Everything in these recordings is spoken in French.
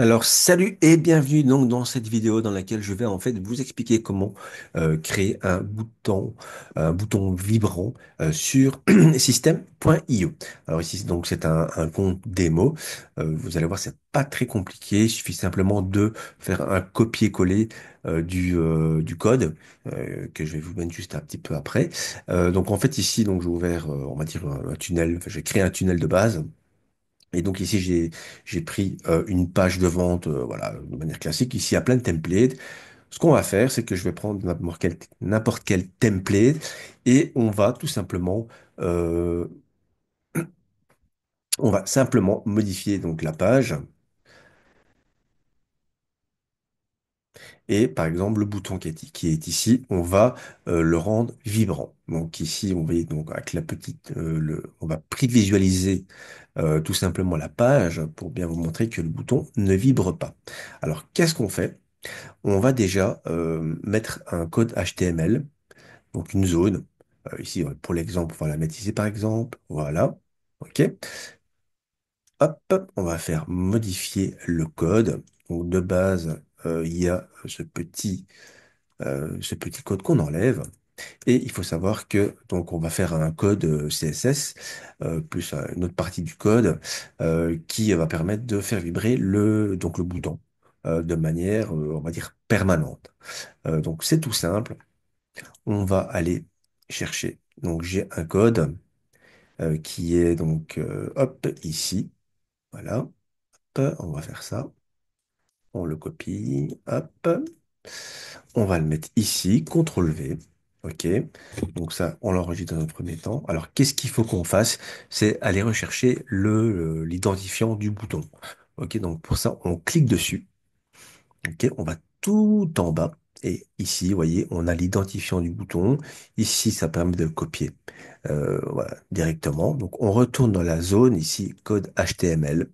Alors salut et bienvenue donc dans cette vidéo dans laquelle je vais en fait vous expliquer comment euh, créer un bouton un bouton vibrant euh, sur system.io. Alors ici donc c'est un, un, compte démo. Euh, vous allez voir c'est pas très compliqué. Il suffit simplement de faire un copier-coller du, du code que je vais vous mettre juste un petit peu après. donc en fait ici donc j'ai ouvert on va dire un tunnel. Enfin, j'ai créé un tunnel de base et donc ici, j'ai pris euh, une page de vente euh, voilà, de manière classique. Ici, il y a plein de templates. Ce qu'on va faire, c'est que je vais prendre n'importe quel, template et on va tout simplement, euh, on va simplement modifier donc la page. Et par exemple, le bouton qui est, ici, on va euh, le rendre vibrant. Donc ici, on voyez donc avec la petite, euh, le, on va prévisualiser euh, tout simplement la page pour bien vous montrer que le bouton ne vibre pas. Alors qu'est-ce qu'on fait On va déjà mettre un code HTML, donc une zone. ici, pour l'exemple, on va la mettre par exemple. Voilà. OK. Hop, on va faire modifier le code. Donc de base, euh, il y a ce petit, euh, ce petit code qu'on enlève. Et il faut savoir que donc on va faire un code euh, CSS plus une autre partie du code qui va permettre de faire vibrer le donc le bouton de manière on va dire permanente. donc c'est tout simple. On va aller chercher. Donc j'ai un code qui est donc hop ici. Voilà. on va faire ça. On le copie. Hop. On va le mettre ici. CTRL V. OK. Donc ça, on l'enregistre dans un premier temps. Alors, qu'est-ce qu'il faut qu'on fasse? C'est aller rechercher le, l'identifiant du bouton. OK. Donc pour ça, on clique dessus. OK. On va tout en bas. Et ici, vous voyez, on a l'identifiant du bouton. Ici, ça permet de le copier euh, directement. Donc, on retourne dans la zone ici, code HTML,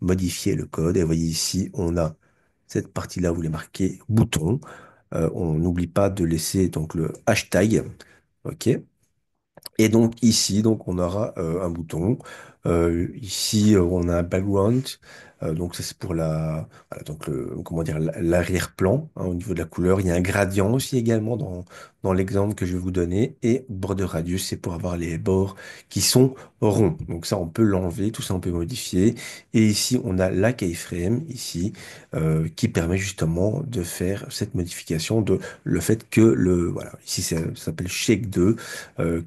modifier le code. Et vous voyez ici, on a cette partie-là, vous les marquez bouton. Euh, on n'oublie pas de laisser donc le hashtag. OK. Et donc ici, donc on aura euh, un bouton euh, ici, euh, on a un background, euh, donc ça c'est pour la, donc comment dire, l'arrière-plan hein, au niveau de la couleur. Il y a un gradient aussi également dans l'exemple que je vais vous donner. Et border radius, c'est pour avoir les bords qui sont ronds. Donc ça, on peut l'enlever, tout ça on peut modifier. Et ici, on a la keyframe ici qui permet justement de faire cette modification de le fait que le voilà, ici ça, s'appelle shake 2,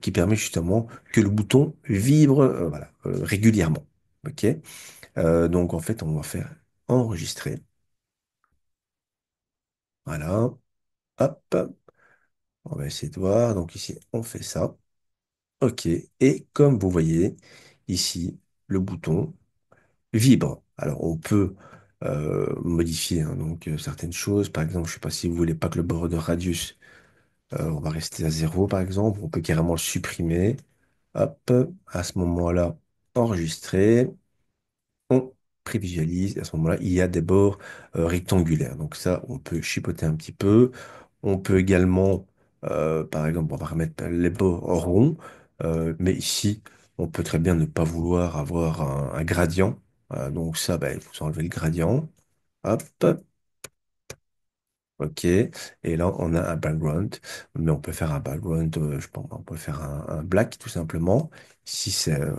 qui permet justement que le bouton vibre, voilà régulièrement. Ok euh, Donc en fait, on va faire enregistrer. Voilà. Hop. On va essayer de voir. Donc ici, on fait ça. OK. Et comme vous voyez, ici, le bouton vibre. Alors, on peut euh, modifier hein, donc euh, certaines choses. Par exemple, je ne sais pas si vous voulez pas que le bord de radius, on va rester à zéro par exemple. On peut carrément le supprimer. Hop. À ce moment-là, enregistré. On prévisualise. À ce moment-là, il y a des bords euh, rectangulaires. Donc ça, on peut chipoter un petit peu. On peut également, euh, par exemple, on va remettre les bords ronds. Euh, mais ici, on peut très bien ne pas vouloir avoir un, gradient. donc ça, ben, il faut enlever le gradient. Hop. Ok, et là on a un background, mais on peut faire un background, euh, je pense, on peut faire un, black tout simplement. Si c'est, euh,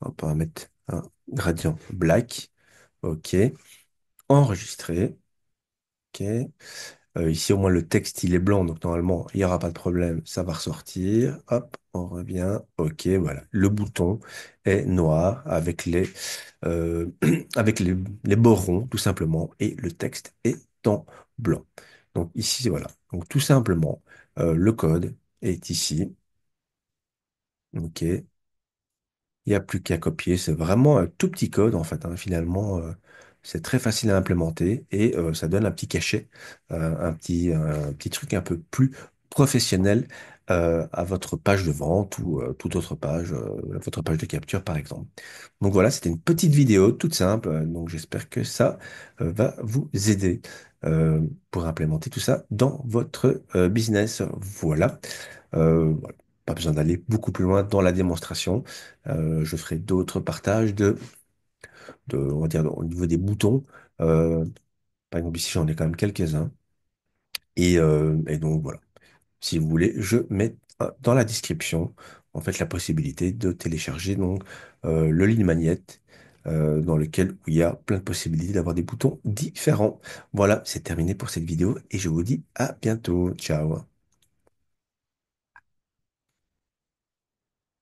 on peut mettre un gradient black. Ok, enregistrer. Ok, euh, ici au moins le texte il est blanc, donc normalement il n'y aura pas de problème, ça va ressortir. Hop, on revient. Ok, voilà, le bouton est noir avec les euh, avec les, tout simplement et le texte est en blanc. Donc ici, voilà. Donc tout simplement, euh, le code est ici. OK. Il n'y a plus qu'à copier. C'est vraiment un tout petit code, en fait. Hein, finalement, euh, c'est très facile à implémenter et euh, ça donne un petit cachet, un petit, petit truc un peu plus professionnel à votre page de vente ou toute autre page, votre page de capture par exemple. Donc voilà, c'était une petite vidéo toute simple, donc j'espère que ça va vous aider. Euh, pour implémenter tout ça dans votre euh, business. Euh, voilà. Pas besoin d'aller beaucoup plus loin dans la démonstration. je ferai d'autres partages de, on va dire, au niveau des boutons. par exemple, ici, j'en ai quand même quelques-uns. Et, donc, voilà. Si vous voulez, je mets dans la description, en fait, la possibilité de télécharger donc le lead magnet euh, dans lequel il y a plein de possibilités d'avoir des boutons différents. Voilà, c'est terminé pour cette vidéo et je vous dis à bientôt. Ciao